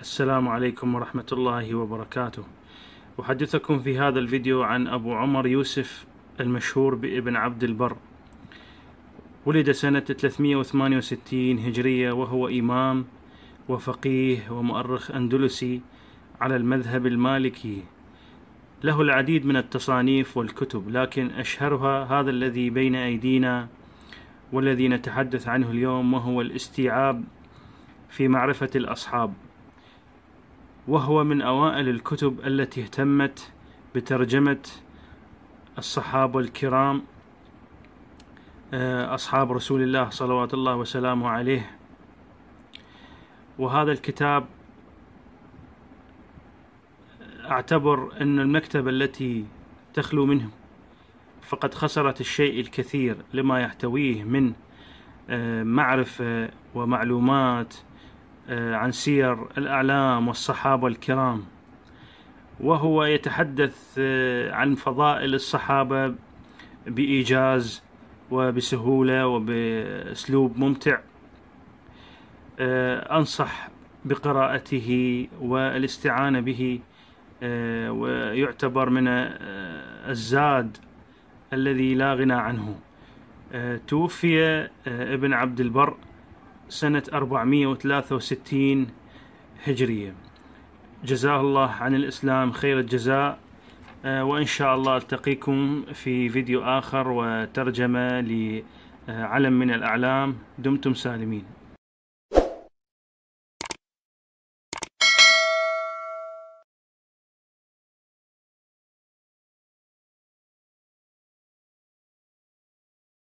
السلام عليكم ورحمة الله وبركاته أحدثكم في هذا الفيديو عن أبو عمر يوسف المشهور بابن عبد البر ولد سنة 368 هجرية وهو إمام وفقيه ومؤرخ أندلسي على المذهب المالكي له العديد من التصانيف والكتب لكن أشهرها هذا الذي بين أيدينا والذي نتحدث عنه اليوم وهو الاستيعاب في معرفة الأصحاب وهو من أوائل الكتب التي اهتمت بترجمة الصحابة الكرام آه، أصحاب رسول الله صلوات الله وسلامه عليه وهذا الكتاب أعتبر أن المكتبة التي تخلو منه فقد خسرت الشيء الكثير لما يحتويه من آه، معرفة ومعلومات آه، عن سير الأعلام والصحابة الكرام وهو يتحدث آه، عن فضائل الصحابة بإيجاز وبسهولة وبأسلوب ممتع آه، أنصح بقراءته والاستعانة به ويعتبر من الزاد الذي لا غنى عنه توفي ابن عبد البر سنة 463 هجرية جزاه الله عن الإسلام خير الجزاء آه، وإن شاء الله ألتقيكم في فيديو آخر وترجمة لعلم من الأعلام دمتم سالمين